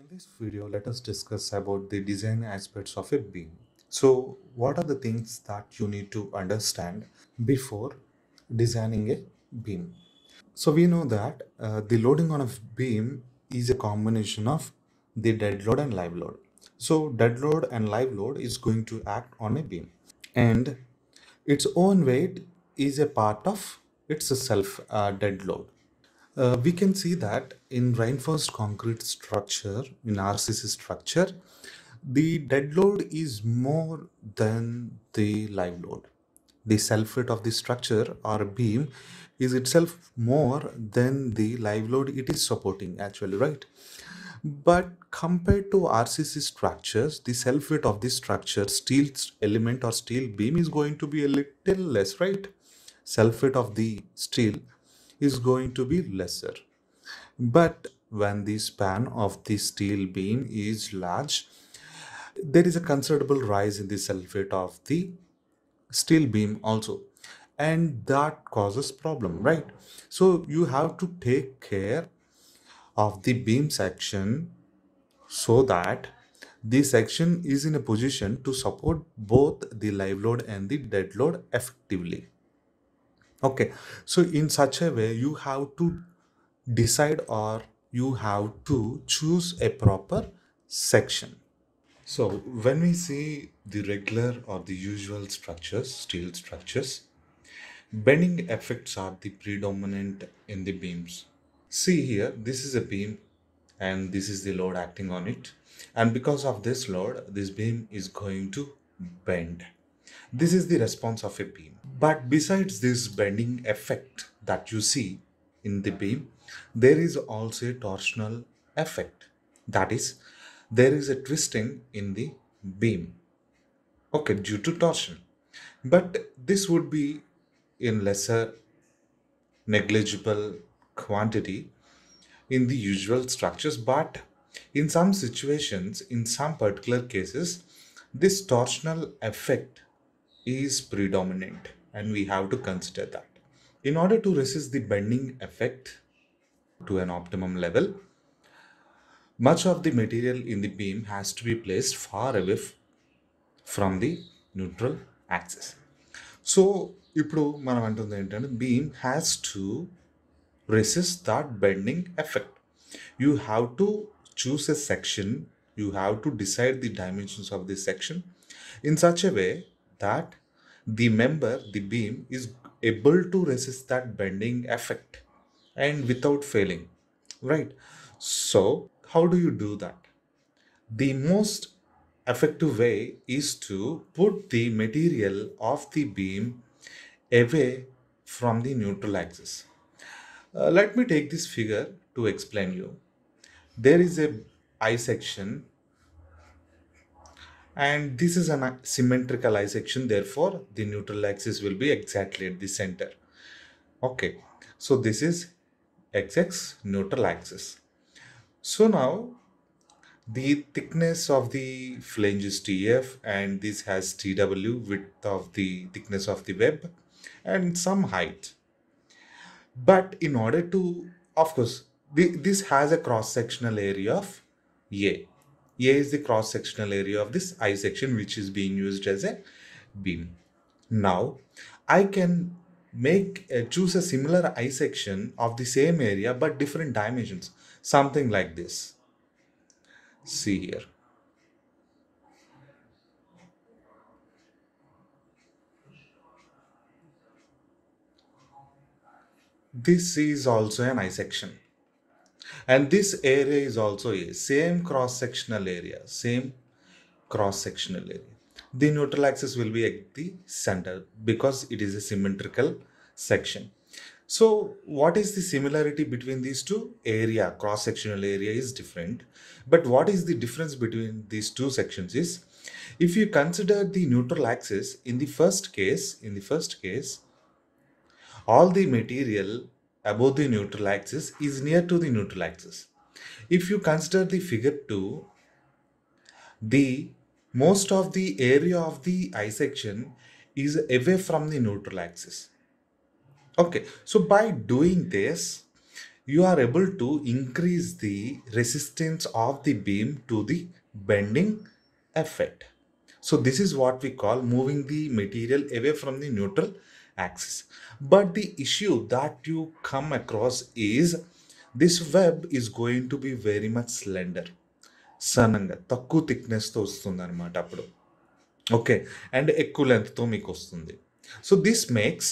In this video, let us discuss about the design aspects of a beam. So what are the things that you need to understand before designing a beam? So we know that uh, the loading on a beam is a combination of the dead load and live load. So dead load and live load is going to act on a beam and its own weight is a part of its self uh, dead load. Uh, we can see that in reinforced concrete structure, in RCC structure, the dead load is more than the live load. The self weight of the structure or beam is itself more than the live load it is supporting actually, right? But compared to RCC structures, the self weight of the structure, steel element or steel beam is going to be a little less, right? Self weight of the steel is going to be lesser. But when the span of the steel beam is large, there is a considerable rise in the sulfate of the steel beam also and that causes problem right so you have to take care of the beam section so that the section is in a position to support both the live load and the dead load effectively okay so in such a way you have to decide or you have to choose a proper section so when we see the regular or the usual structures steel structures bending effects are the predominant in the beams see here this is a beam and this is the load acting on it and because of this load this beam is going to bend this is the response of a beam. But besides this bending effect that you see in the beam, there is also a torsional effect. That is, there is a twisting in the beam. Okay, due to torsion. But this would be in lesser negligible quantity in the usual structures but in some situations in some particular cases this torsional effect is predominant and we have to consider that. In order to resist the bending effect to an optimum level, much of the material in the beam has to be placed far away from the neutral axis. So, now the beam has to resist that bending effect. You have to choose a section, you have to decide the dimensions of this section in such a way that the member, the beam, is able to resist that bending effect and without failing, right? So, how do you do that? The most effective way is to put the material of the beam away from the neutral axis. Uh, let me take this figure to explain you. There is a I section and this is a uh, symmetrical I section therefore the neutral axis will be exactly at the center okay so this is xx neutral axis so now the thickness of the flange is tf and this has tw width of the thickness of the web and some height but in order to of course the, this has a cross sectional area of a a is the cross-sectional area of this I section which is being used as a beam. Now, I can make uh, choose a similar I section of the same area but different dimensions. Something like this. See here. This is also an I section and this area is also a same cross-sectional area same cross-sectional area the neutral axis will be at the center because it is a symmetrical section so what is the similarity between these two area cross-sectional area is different but what is the difference between these two sections is if you consider the neutral axis in the first case in the first case all the material above the neutral axis is near to the neutral axis. If you consider the figure 2, the most of the area of the I section is away from the neutral axis. Okay, so by doing this, you are able to increase the resistance of the beam to the bending effect. So this is what we call moving the material away from the neutral axis. But the issue that you come across is this web is going to be very much slender. సన్నంగా తక్కువ థిక్నెస్తో వస్తుంది అనమాట అప్పుడు okay and ఎక్కువ లెంత్తో మీకు వస్తుంది so this makes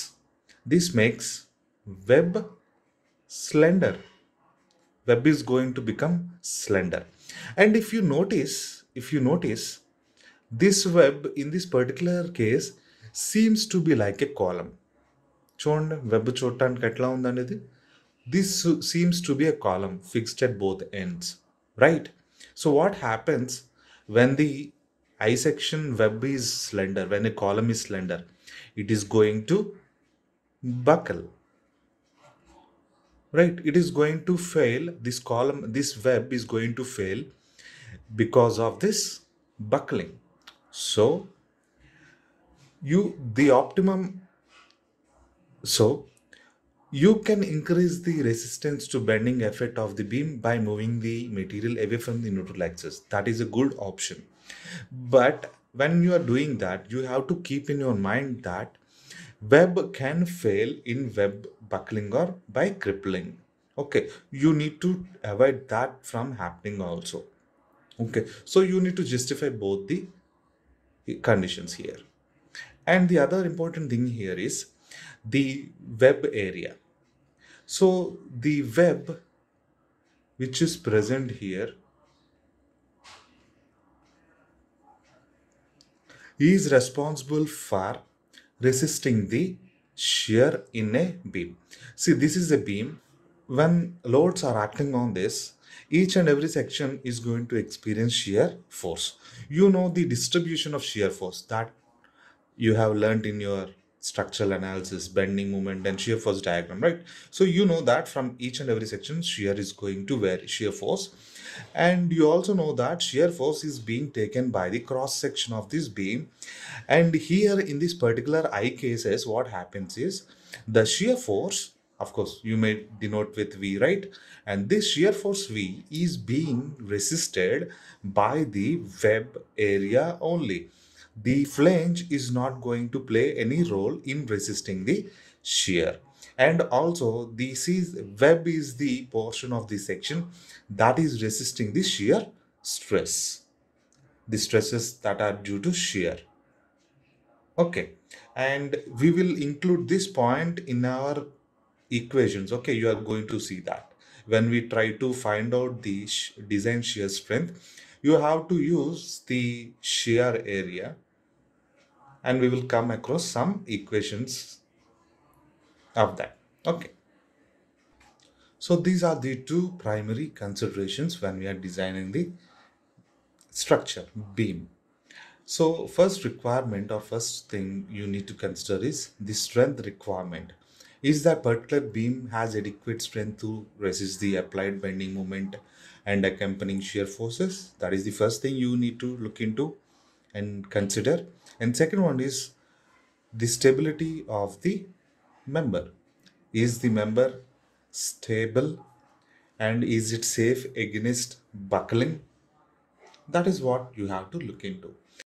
this makes web slender web is going to become slender and if you notice if you notice this web in this particular case seems to be like a column చూడండి web చూడటానికి This seems to be a column fixed at both ends, right? So what happens when the i section web is slender, when a column is slender, it is going to buckle. Right? It is going to fail. This column, this web is going to fail because of this buckling. So, you the optimum so you can increase the resistance to bending effect of the beam by moving the material away from the neutral axis that is a good option but when you are doing that you have to keep in your mind that web can fail in web buckling or by crippling okay you need to avoid that from happening also okay so you need to justify both the conditions here and the other important thing here is the web area. So the web which is present here is responsible for resisting the shear in a beam. See, this is a beam. When loads are acting on this, each and every section is going to experience shear force. You know the distribution of shear force that you have learned in your structural analysis, bending moment, and shear force diagram, right? So you know that from each and every section, shear is going to vary, shear force. And you also know that shear force is being taken by the cross section of this beam. And here in this particular I cases, what happens is the shear force, of course, you may denote with V, right? And this shear force V is being resisted by the web area only the flange is not going to play any role in resisting the shear and also the web is the portion of the section that is resisting the shear stress the stresses that are due to shear okay and we will include this point in our equations okay you are going to see that when we try to find out the design shear strength you have to use the shear area and we will come across some equations of that. Okay. So these are the two primary considerations when we are designing the structure beam. So first requirement or first thing you need to consider is the strength requirement. Is that particular beam has adequate strength to resist the applied bending moment and accompanying shear forces? That is the first thing you need to look into and consider. And second one is the stability of the member. Is the member stable and is it safe against buckling? That is what you have to look into.